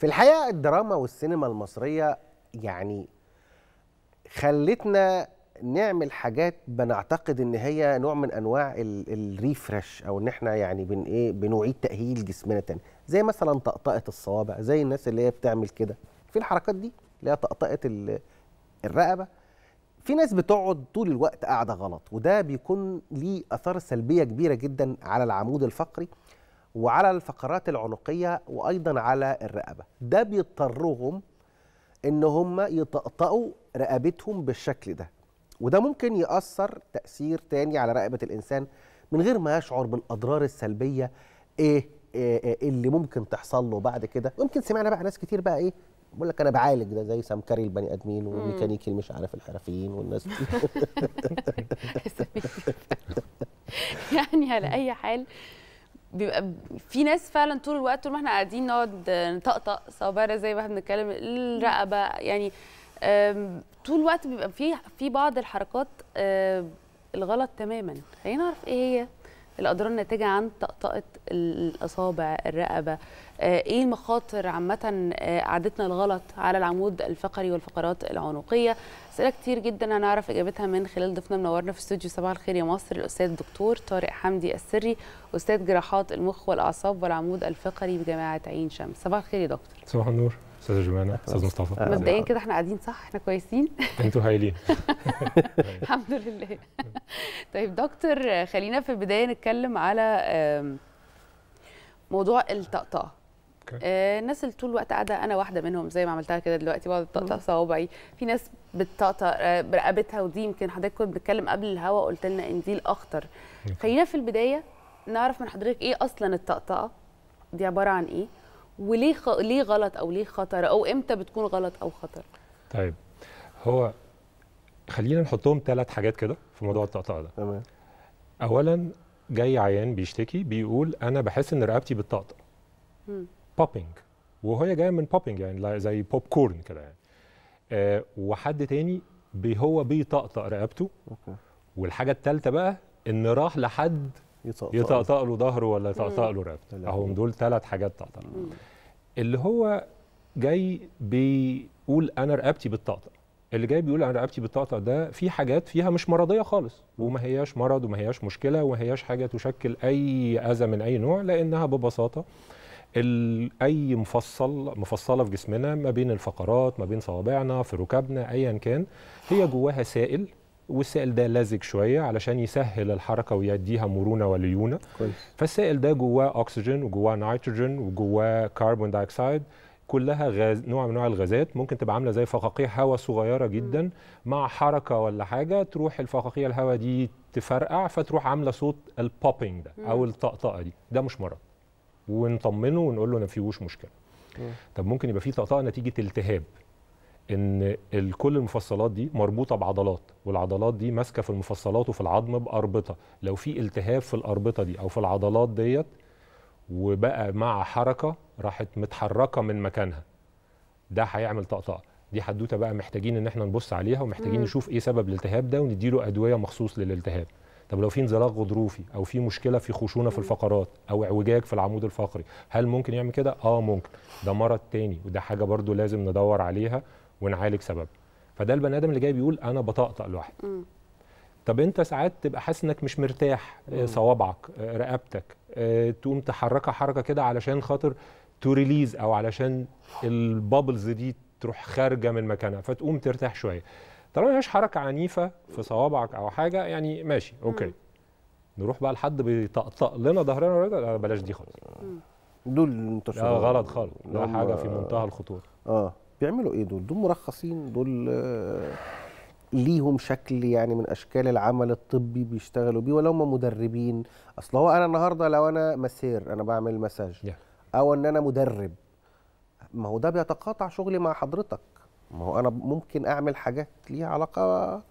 في الحقيقه الدراما والسينما المصريه يعني خلتنا نعمل حاجات بنعتقد ان هي نوع من انواع الريفرش او ان احنا يعني بن ايه بنعيد تاهيل جسمنا تاني زي مثلا طقطقه الصوابع زي الناس اللي هي بتعمل كده في الحركات دي اللي هي طقطقه الرقبه في ناس بتقعد طول الوقت قاعده غلط وده بيكون ليه اثار سلبيه كبيره جدا على العمود الفقري وعلى الفقرات العنقية وأيضا على الرقبة ده بيضطرهم إن هم يطقطقوا رقبتهم بالشكل ده وده ممكن يأثر تأثير تاني على رقبة الإنسان من غير ما يشعر بالأضرار السلبية إيه, إيه, إيه اللي ممكن تحصل له بعد كده يمكن سمعنا بقى ناس كتير بقى إيه بقول لك انا بعالج ده زي سمكري البني ادمين وميكانيكي مش عارف الحرفيين والناس دي يعني على اي حال بيبقى في ناس فعلا طول الوقت طول ما احنا قاعدين نقعد نطقطق صوابعنا زي ما احنا بنتكلم الرقبه يعني طول الوقت بيبقى في في بعض الحركات الغلط تماما خلينا نعرف ايه هي الاضرار الناتجه عن طقطقه الاصابع الرقبه آه، ايه المخاطر عامه آه، عادتنا الغلط على العمود الفقري والفقرات العنقيه اسئله كتير جدا هنعرف اجابتها من خلال ضيفنا منورنا في استوديو صباح الخير يا مصر الاستاذ الدكتور طارق حمدي السري استاذ جراحات المخ والاعصاب والعمود الفقري بجامعه عين شمس صباح الخير يا دكتور صباح النور استاذه جمانه استاذ مصطفى آه. مبدئيا كده احنا قاعدين صح احنا كويسين انتوا هايلين الحمد لله طيب دكتور خلينا في البدايه نتكلم على موضوع الطقطقه آه، الناس اللي طول الوقت قاعده انا واحده منهم زي ما عملتها كده دلوقتي بقعد اطقطق صوابعي في ناس بتطقطق آه، برقبتها ودي يمكن حضرتك كنت بتتكلم قبل الهوا قلت لنا ان دي الاخطر خلينا في البدايه نعرف من حضرتك ايه اصلا الطقطقه دي عباره عن ايه وليه ليه غلط او ليه خطر او امتى بتكون غلط او خطر طيب هو خلينا نحطهم ثلاث حاجات كده في موضوع الطقطقه ده تمام اولا جاي عيان بيشتكي بيقول انا بحس ان رقبتي بتطقطق بوبينج وهي جايه من بوبينج يعني زي بوب كورن كده يعني آه وحد تاني بي هو بيطقطق رقبته أوكي. والحاجه الثالثه بقى ان راح لحد يطقطق له ظهره ولا يطقطق له رقبته اهم دول ثلاث حاجات طقطقه اللي هو جاي بيقول انا رقبتي بالطقطقه اللي جاي بيقول انا رقبتي بالطقطقه ده في حاجات فيها مش مرضيه خالص وما هياش مرض وما هياش مشكله وما هياش حاجه تشكل اي اذى من اي نوع لانها ببساطه اي مفصل مفصله في جسمنا ما بين الفقرات ما بين صوابعنا في ركبنا ايا كان هي جواها سائل والسائل ده لزج شويه علشان يسهل الحركه ويديها مرونه وليونه كويس. فالسائل ده جواه اكسجين وجواه نيتروجين وجواه كربون دايكسايد كلها غاز نوع من نوع الغازات ممكن تبقى عامله زي فقاقيع هواء صغيره جدا مع حركه ولا حاجه تروح الفقاقيع الهواء دي تفرقع فتروح عامله صوت البوبينج ده او الطقطقه دي ده مش مرض ونطمنه ونقول له ما فيهوش مشكله طب ممكن يبقى فيه طقطقه نتيجه التهاب ان كل المفصلات دي مربوطه بعضلات والعضلات دي ماسكه في المفصلات وفي العظم باربطه لو في التهاب في الاربطه دي او في العضلات ديت وبقى مع حركه راحت متحركه من مكانها ده هيعمل طقطقه دي حدوته بقى محتاجين ان احنا نبص عليها ومحتاجين مم. نشوف ايه سبب الالتهاب ده ونديله ادويه مخصوص للالتهاب طب لو في انزلاق غضروفي او في مشكله في خشونه في الفقرات او اعوجاج في العمود الفقري هل ممكن يعمل كده اه ممكن ده مرض تاني وده حاجه برضو لازم ندور عليها ونعالج سبب فده البني ادم اللي جاي بيقول انا بطقطق لوحدي طب انت ساعات تبقى حاسس انك مش مرتاح آه، صوابعك آه، رقبتك آه، تقوم تحركها حركه كده علشان خاطر تو ريليز او علشان البابلز دي تروح خارجه من مكانها فتقوم ترتاح شويه طالما ما حركه عنيفه في صوابعك او حاجه يعني ماشي اوكي نروح بقى لحد بيطقطق لنا ظهرنا بلاش دي خالص دول انت آه غلط خالص ده حاجه في منتهى الخطوره اه بيعملوا ايه دول دول مرخصين دول آه، ليهم شكل يعني من اشكال العمل الطبي بيشتغلوا بيه ولا هم مدربين اصل هو انا النهارده لو انا مسير انا بعمل مساج او ان انا مدرب ما هو ده بيتقاطع شغلي مع حضرتك ما هو انا ممكن اعمل حاجات ليها علاقه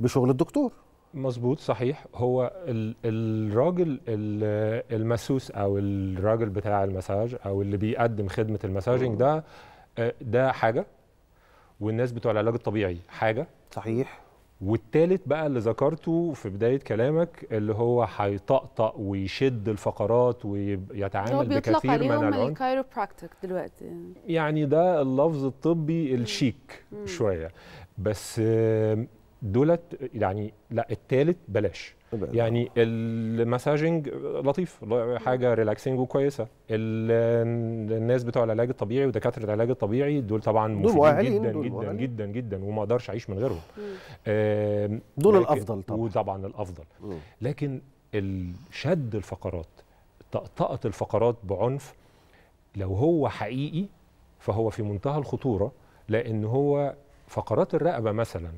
بشغل الدكتور مظبوط صحيح هو الراجل المسوس او الراجل بتاع المساج او اللي بيقدم خدمه المساجنج ده آه، ده حاجه والناس بتوع العلاج الطبيعي حاجه صحيح والتالت بقى اللي ذكرته في بداية كلامك اللي هو هيطقطق ويشد الفقرات ويتعامل بكثير من العنف هو الكايروبراكتيك دلوقتي يعني ده اللفظ الطبي الشيك شوية بس آه، دولت يعني لا التالت بلاش يعني المساجنج لطيف حاجه ريلاكسنج وكويسه الناس بتوع العلاج الطبيعي ودكاتره العلاج الطبيعي دول طبعا مفيدين جدا دول جدا جدا, جدا جدا وما اقدرش اعيش من غيرهم دول الافضل طبعا وطبعا الافضل لكن شد الفقرات طقطقه الفقرات بعنف لو هو حقيقي فهو في منتهى الخطوره لان هو فقرات الرقبه مثلا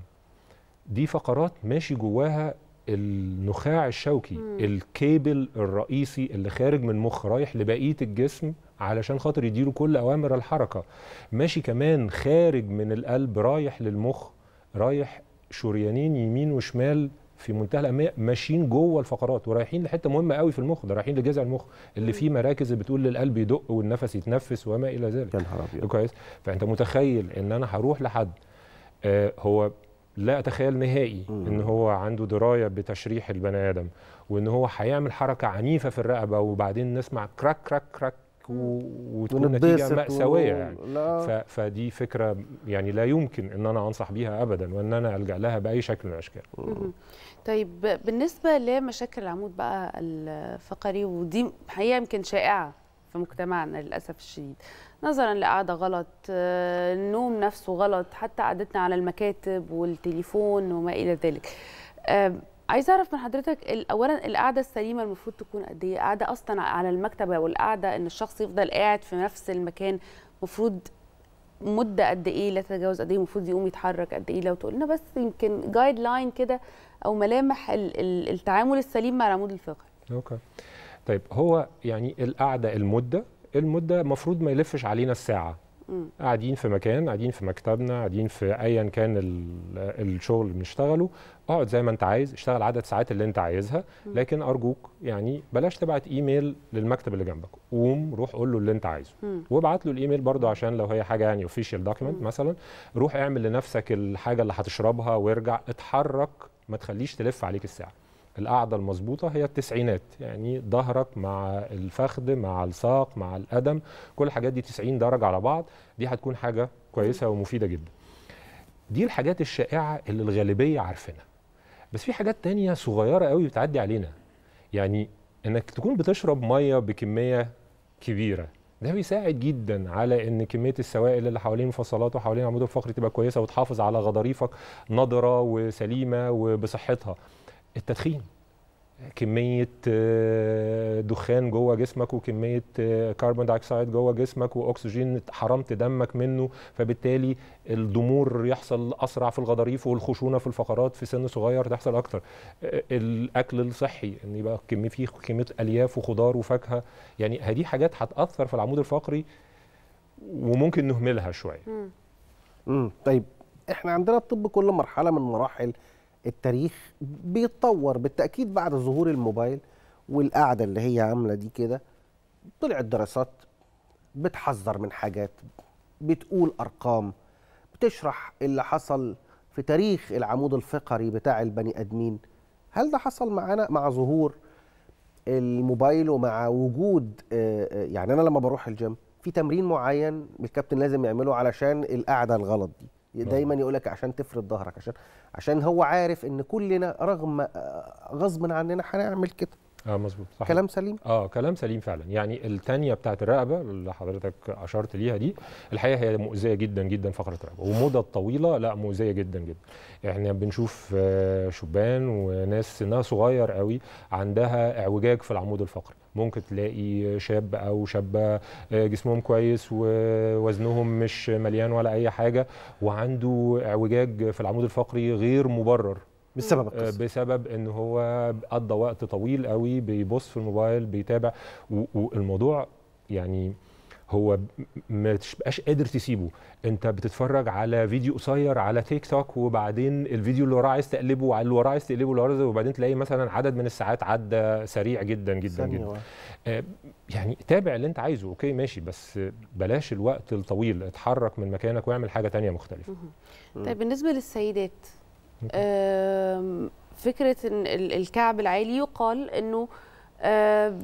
دي فقرات ماشي جواها النخاع الشوكي مم. الكيبل الرئيسي اللي خارج من مخ رايح لبقيه الجسم علشان خاطر يديله كل اوامر الحركه ماشي كمان خارج من القلب رايح للمخ رايح شريانين يمين وشمال في منتهى الاهميه ماشيين جوه الفقرات ورايحين لحته مهمه قوي في المخ ده رايحين لجذع المخ اللي فيه مراكز بتقول للقلب يدق والنفس يتنفس وما الى ذلك يا نهار ابيض كويس فانت متخيل ان انا هروح لحد آه هو لا اتخيل نهائي مم. ان هو عنده درايه بتشريح البني ادم وان هو هيعمل حركه عنيفه في الرقبه وبعدين نسمع كراك كراك كراك و... وتكون نتيجه ماساويه يعني. و... يعني ف... فدي فكره يعني لا يمكن ان انا انصح بيها ابدا وان انا الجا لها باي شكل من الاشكال طيب بالنسبه لمشاكل العمود بقى الفقري ودي حقيقه يمكن شائعه في مجتمعنا للاسف الشديد نظرا لقعده غلط آه، النوم نفسه غلط حتى قعدتنا على المكاتب والتليفون وما الى ذلك آه، عايزه اعرف من حضرتك اولا القعده السليمه المفروض تكون قد ايه قعده اصلا على المكتب او القعده ان الشخص يفضل قاعد في نفس المكان المفروض مده قد ايه لا تتجاوز قد ايه المفروض يقوم يتحرك قد ايه لو تقول لنا بس يمكن جايد لاين كده او ملامح التعامل السليم مع العمود الفقري اوكي طيب هو يعني القعده المده المده المفروض ما يلفش علينا الساعه قاعدين في مكان قاعدين في مكتبنا قاعدين في ايا كان الشغل بنشتغله اقعد زي ما انت عايز اشتغل عدد ساعات اللي انت عايزها لكن ارجوك يعني بلاش تبعت ايميل للمكتب اللي جنبك قوم روح قول له اللي انت عايزه وابعت له الايميل برضه عشان لو هي حاجه يعني اوفيشال دوكيمنت مثلا روح اعمل لنفسك الحاجه اللي هتشربها وارجع اتحرك ما تخليش تلف عليك الساعه القعده المظبوطه هي التسعينات يعني ظهرك مع الفخذ مع الساق مع القدم كل الحاجات دي 90 درجه على بعض دي هتكون حاجه كويسه ومفيده جدا دي الحاجات الشائعه اللي الغالبيه عارفينها بس في حاجات تانية صغيره قوي بتعدي علينا يعني انك تكون بتشرب ميه بكميه كبيره ده بيساعد جدا على ان كميه السوائل اللي حوالين الفصلات وحوالين عمود الفقري تبقى كويسه وتحافظ على غضاريفك نضره وسليمه وبصحتها التدخين كميه آه، دخان جوه جسمك وكميه كربون آه، دايكسايد جوه جسمك واكسجين حرمت دمك منه فبالتالي الضمور يحصل اسرع في الغضاريف والخشونه في الفقرات في سن صغير تحصل اكتر آه، الاكل الصحي ان يبقى كميه فيه كميه الياف وخضار وفاكهه يعني هذه حاجات هتاثر في العمود الفقري وممكن نهملها شويه امم طيب احنا عندنا الطب كل مرحله من مراحل التاريخ بيتطور بالتاكيد بعد ظهور الموبايل والقعده اللي هي عامله دي كده طلعت دراسات بتحذر من حاجات بتقول ارقام بتشرح اللي حصل في تاريخ العمود الفقري بتاع البني ادمين هل ده حصل معانا مع ظهور الموبايل ومع وجود آه، آه، يعني انا لما بروح الجيم في تمرين معين الكابتن لازم يعمله علشان القعده الغلط دي اه. دايما يقول لك عشان تفرد ظهرك عشان عشان هو عارف ان كلنا رغم آه، غصب عننا هنعمل كده اه مظبوط صح كلام سليم اه كلام سليم فعلا يعني الثانيه بتاعت الرقبه اللي حضرتك اشرت ليها دي الحقيقه هي مؤذيه جدا جدا فقره الرقبه ومدة طويله لا مؤذيه جدا جدا احنا بنشوف آه، شبان وناس سنها صغير قوي عندها اعوجاج في العمود الفقري ممكن تلاقي شاب او شابه آه، جسمهم كويس ووزنهم مش مليان ولا اي حاجه وعنده اعوجاج في العمود الفقري غير مبرر بسبب آه، القصه بسبب ان هو قضى وقت طويل قوي بيبص في الموبايل بيتابع والموضوع يعني هو ما تبقاش قادر تسيبه انت بتتفرج على فيديو قصير على تيك توك وبعدين الفيديو اللي وراه عايز تقلبه وعلى اللي وراه عايز تقلبه اللي وراه وبعدين تلاقي مثلا عدد من الساعات عدى سريع جدا جدا جدا و... آه، يعني تابع اللي انت عايزه اوكي ماشي بس بلاش الوقت الطويل اتحرك من مكانك واعمل حاجه تانية مختلفه طيب بالنسبه للسيدات فكره الكعب العالي يقال انه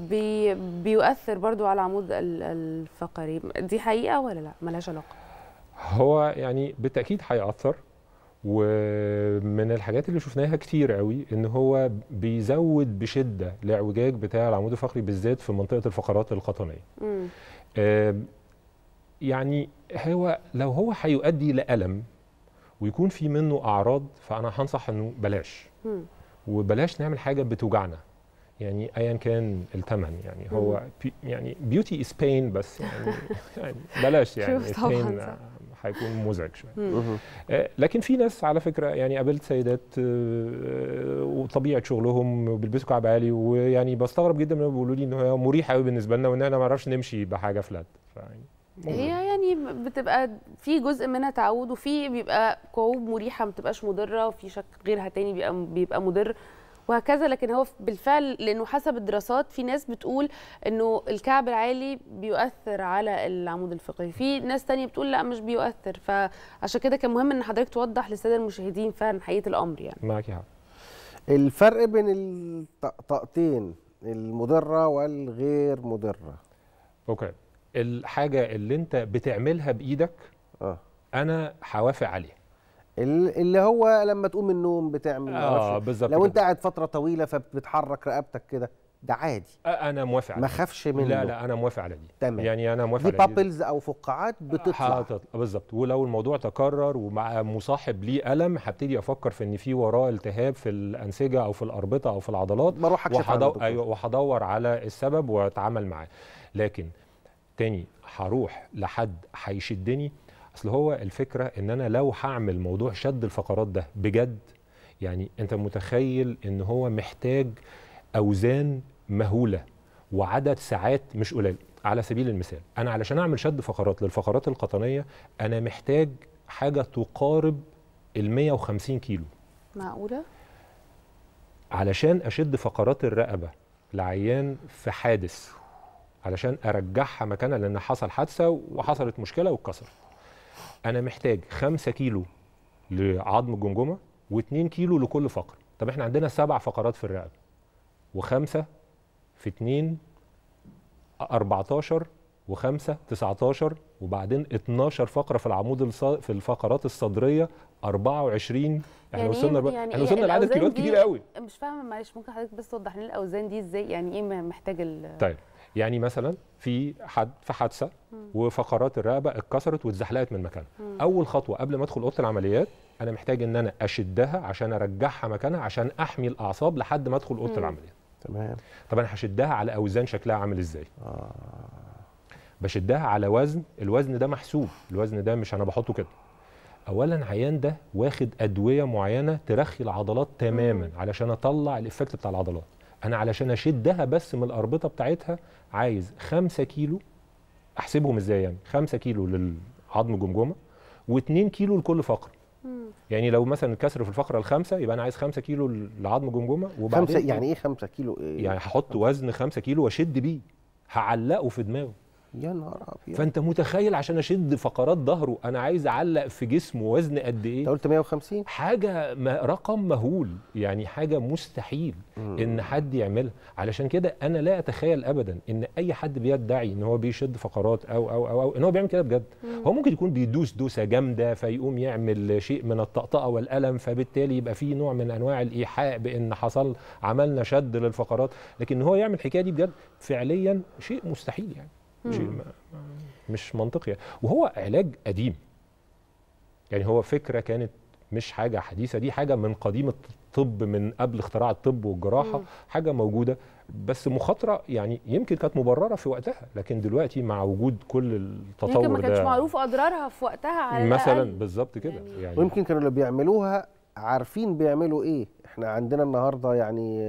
بي بيؤثر برضو على العمود الفقري دي حقيقه ولا لا ملهاش علاقه هو يعني بالتاكيد هيأثر ومن الحاجات اللي شفناها كتير قوي ان هو بيزود بشده الاعوجاج بتاع العمود الفقري بالذات في منطقه الفقرات القطنيه. آه يعني هو لو هو هيؤدي لألم ويكون في منه اعراض فانا هنصح انه بلاش وبلاش نعمل حاجه بتوجعنا يعني ايا كان الثمن يعني هو بي يعني بيوتي از بين بس يعني, يعني بلاش يعني هيكون مزعج شويه آه، لكن في ناس على فكره يعني قابلت سيدات آه، آه، وطبيعه شغلهم وبيلبسوا كعب عالي ويعني بستغرب جدا لما بيقولوا لي ان هي مريحه قوي بالنسبه لنا وان احنا ما نعرفش نمشي بحاجه فلات هي يعني بتبقى في جزء منها تعود وفي بيبقى كعوب مريحه ما بتبقاش مضره وفي شك غيرها تاني بيبقى بيبقى مضر وهكذا لكن هو بالفعل لانه حسب الدراسات في ناس بتقول انه الكعب العالي بيؤثر على العمود الفقري في ناس تانية بتقول لا مش بيؤثر فعشان كده كان مهم ان حضرتك توضح للساده المشاهدين فعلا حقيقه الامر يعني معاكي حق الفرق بين الطاقتين المضره والغير مضره اوكي الحاجه اللي انت بتعملها بايدك اه انا هوافق عليها اللي هو لما تقوم من النوم بتعمل اه بالظبط لو انت قاعد فتره طويله فبتحرك رقبتك كده ده عادي انا موافق ما خافش منه لا لا انا موافق على دي تمام يعني انا موافق دي على بابلز او فقاعات آه، بتطلع بالظبط ولو الموضوع تكرر ومع مصاحب ليه الم هبتدي افكر في ان في وراه التهاب في الانسجه او في الاربطه او في العضلات بروح اكشف وحدو... ايوه وهدور على السبب واتعامل معاه لكن تاني هروح لحد هيشدني اصل هو الفكره ان انا لو هعمل موضوع شد الفقرات ده بجد يعني انت متخيل ان هو محتاج اوزان مهوله وعدد ساعات مش قليل على سبيل المثال انا علشان اعمل شد فقرات للفقرات القطنيه انا محتاج حاجه تقارب ال 150 كيلو معقوله علشان اشد فقرات الرقبه لعيان في حادث علشان ارجعها مكانها لان حصل حادثه وحصلت مشكله واتكسرت انا محتاج 5 كيلو لعظم الجمجمه و2 كيلو لكل فقره طب احنا عندنا سبع فقرات في الرقبه وخمسه في 2 14 و5 19 وبعدين 12 فقرة في العمود في الفقرات الصدرية 24 يعني احنا وصلنا يعني احنا وصلنا لعدد كيلوات كبير قوي مش فاهمة معلش ممكن حضرتك بس توضح لنا الأوزان دي ازاي يعني ايه محتاج ال... طيب يعني مثلا في حد في حادثه وفقرات الرقبه اتكسرت واتزحلقت من مكانها اول خطوه قبل ما ادخل اوضه العمليات انا محتاج ان انا اشدها عشان ارجعها مكانها عشان احمي الاعصاب لحد ما ادخل اوضه العمليات تمام طب انا هشدها على اوزان شكلها عامل ازاي آه. بشدها على وزن الوزن ده محسوب الوزن ده مش انا بحطه كده اولا عيان ده واخد ادويه معينه ترخي العضلات تماما علشان اطلع الايفكت بتاع العضلات انا علشان اشدها بس من الاربطه بتاعتها عايز 5 كيلو احسبهم ازاي يعني 5 كيلو للعظم جمجمه و2 كيلو لكل فقره يعني لو مثلا الكسر في الفقره الخامسه يبقى انا عايز 5 كيلو لعظم جمجمه وبعدين خمسة يعني ايه 5 كيلو إيه؟ يعني هحط وزن 5 كيلو واشد بيه هعلقه في دماغه يا نهار ابيض فانت متخيل عشان اشد فقرات ظهره انا عايز اعلق في جسمه وزن قد ايه؟ انت قلت 150 حاجه ما رقم مهول يعني حاجه مستحيل مم. ان حد يعملها علشان كده انا لا اتخيل ابدا ان اي حد بيدعي ان هو بيشد فقرات او او او, أو ان هو بيعمل كده بجد مم. هو ممكن يكون بيدوس دوسه جامده فيقوم يعمل شيء من الطقطقه والالم فبالتالي يبقى في نوع من انواع الايحاء بان حصل عملنا شد للفقرات لكن هو يعمل الحكايه دي بجد فعليا شيء مستحيل يعني شيء مش منطقي وهو علاج قديم يعني هو فكره كانت مش حاجه حديثه دي حاجه من قديم الطب من قبل اختراع الطب والجراحه مم. حاجه موجوده بس مخاطره يعني يمكن كانت مبرره في وقتها لكن دلوقتي مع وجود كل التطور يمكن ما كانش معروف اضرارها في وقتها على مثلا بالظبط كده يعني, يعني ويمكن كانوا اللي بيعملوها عارفين بيعملوا ايه احنا عندنا النهارده يعني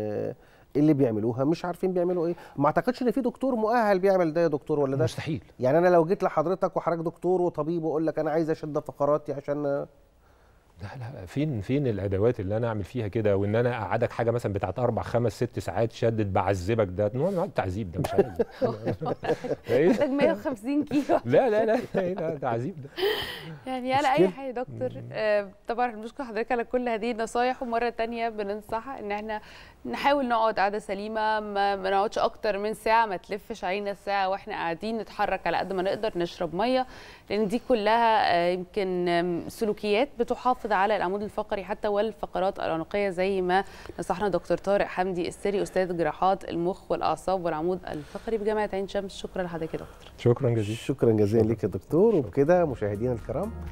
اللي بيعملوها مش عارفين بيعملوا ايه ما اعتقدش ان في دكتور مؤهل بيعمل ده يا دكتور ولا ده مستحيل يعني انا لو جيت لحضرتك وحضرتك دكتور وطبيب واقول لك انا عايز اشد فقراتي عشان لا لا فين فين الادوات اللي انا اعمل فيها كده وان انا اقعدك حاجه مثلا بتاعت اربع خمس ست ساعات شدد بعذبك ده نوع من التعذيب ده مش ايه محتاج 150 كيلو لا لا لا تعذيب ده يعني على اي حاجه يا دكتور آه، طبعا بنشكر حضرتك على كل هذه النصايح ومره ثانيه بننصح ان احنا نحاول نقعد قعده سليمه ما نقعدش اكتر من ساعه ما تلفش علينا الساعه واحنا قاعدين نتحرك على قد ما نقدر نشرب ميه لان دي كلها آه، يمكن سلوكيات بتحافظ واخده على العمود الفقري حتى والفقرات العنقيه زي ما نصحنا دكتور طارق حمدي السري استاذ جراحات المخ والاعصاب والعمود الفقري بجامعه عين شمس شكرا لحضرتك يا دكتور شكرا جزيلا شكرا جزيلا ليك يا دكتور وبكده مشاهدينا الكرام